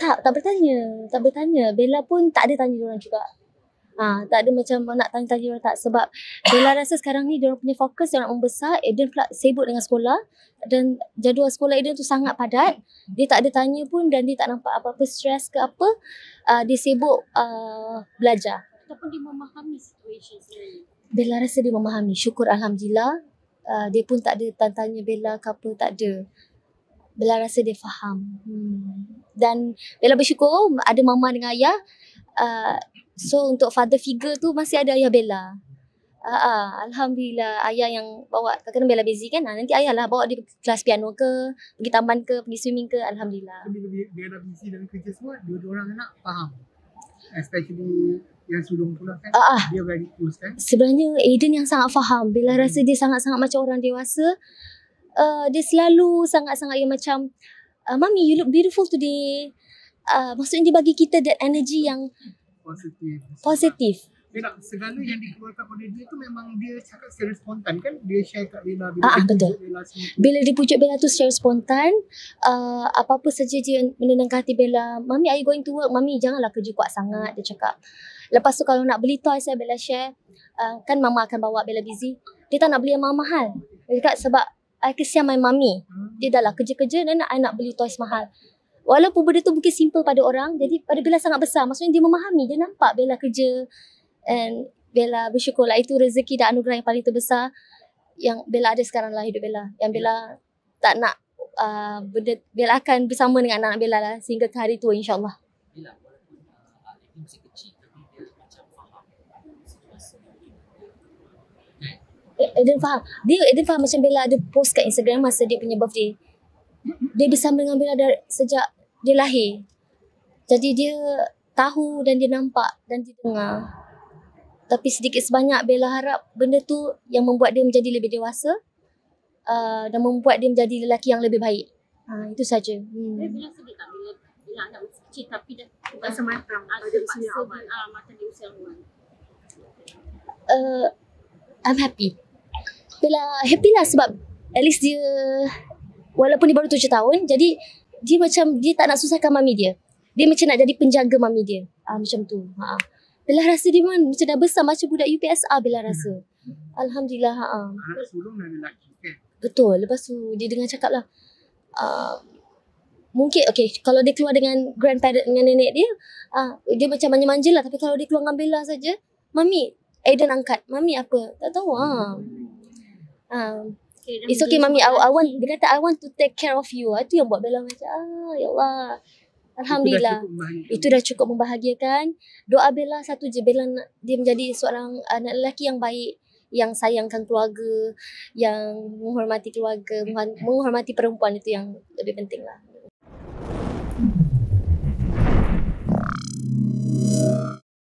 tak tak bertanya tak bertanya Bella pun tak ada tanya orang juga ha, tak ada macam nak tanya-tanya orang tak sebab Bella rasa sekarang ni dia punya fokus dia nak membesar Aiden pula sibuk dengan sekolah dan jadual sekolah Aiden tu sangat padat dia tak ada tanya pun dan dia tak nampak apa-apa stres ke apa uh, dia sibuk uh, belajar ataupun dia memahami situasi sendiri Bella rasa dia memahami syukur Alhamdulillah uh, dia pun tak ada tanya-tanya Bella ke apa tak ada Bella rasa dia faham. Hmm. Dan Bella bersyukur ada mama dengan ayah. Uh, so untuk father figure tu masih ada ayah Bella. Uh, uh, Alhamdulillah ayah yang bawa kadang Bella busy kan. Uh, nanti ayah lah bawa dia ke kelas piano ke, pergi taman ke, pergi swimming ke. Alhamdulillah. Bila Bella busy dan kerja semua, dua-dua orang anak faham. Especially yang sudah pula kan. Uh, uh, dia very close kan. Sebenarnya Aiden yang sangat faham. Bella hmm. rasa dia sangat-sangat macam orang dewasa uh, dia selalu sangat-sangat yang macam uh, mami you look beautiful today uh, maksudnya dia bagi kita that energy yang positif positif tidak, segala yang dikeluarkan oleh dia tu memang dia cakap secara spontan kan? Dia share kat Bella. Bila ah, ah dia betul. Bella bila dia pujuk Bella tu secara spontan, uh, apa-apa saja dia menenangkan hati Bella. Mami, are you going to work? Mami, janganlah kerja kuat sangat. Dia cakap. Lepas tu kalau nak beli toys, saya eh, Bella share. Uh, kan Mama akan bawa Bella busy. Dia tak nak beli yang mahal. Dia cakap sebab I kesian my mummy. Dia dah lah kerja-kerja dan nak, I nak beli toys mahal. Walaupun benda tu mungkin simple pada orang, jadi pada Bella sangat besar. Maksudnya dia memahami, dia nampak Bella kerja and Bella bersyukur lah. Itu rezeki dan anugerah yang paling terbesar yang Bella ada sekarang lah hidup Bella. Yang Bella tak nak uh, benda, Bella akan bersama dengan anak-anak Bella lah sehingga ke hari tua insyaAllah. Bella, uh, masih kecil, Eden faham. Dia Eden faham macam Bella ada post kat Instagram masa dia punya birthday. Dia bersama dengan Bella dari sejak dia lahir. Jadi dia tahu dan dia nampak dan dia dengar. Tapi sedikit sebanyak Bella harap benda tu yang membuat dia menjadi lebih dewasa uh, dan membuat dia menjadi lelaki yang lebih baik. uh, itu saja. Hmm. Bila sedih tak bila bila anak kecil tapi dah tugas sama orang Ada usia awal. Ah, mata di usia awal. Uh, I'm happy. Yelah happy lah sebab At least dia Walaupun dia baru tujuh tahun Jadi Dia macam Dia tak nak susahkan mami dia Dia macam nak jadi penjaga mami dia ha, Macam tu ha. ha. Bila rasa dia pun Macam dah besar Macam budak UPSR Bila rasa hmm. Alhamdulillah ha. ha. Anak kan? Betul Lepas tu Dia dengar cakap lah uh, Mungkin okay, Kalau dia keluar dengan Grandparent dengan nenek dia uh, Dia macam manja-manja lah Tapi kalau dia keluar dengan Bella saja Mami Aiden angkat Mami apa Tak tahu hmm. Um, okay, It's okay mami I, I want Dia kata I want to take care of you Itu yang buat Bella macam ah, Ya Allah Alhamdulillah Itu dah cukup membahagiakan Doa Bella satu je Bella nak Dia menjadi seorang Anak lelaki yang baik Yang sayangkan keluarga Yang menghormati keluarga Menghormati perempuan Itu yang lebih penting lah Thank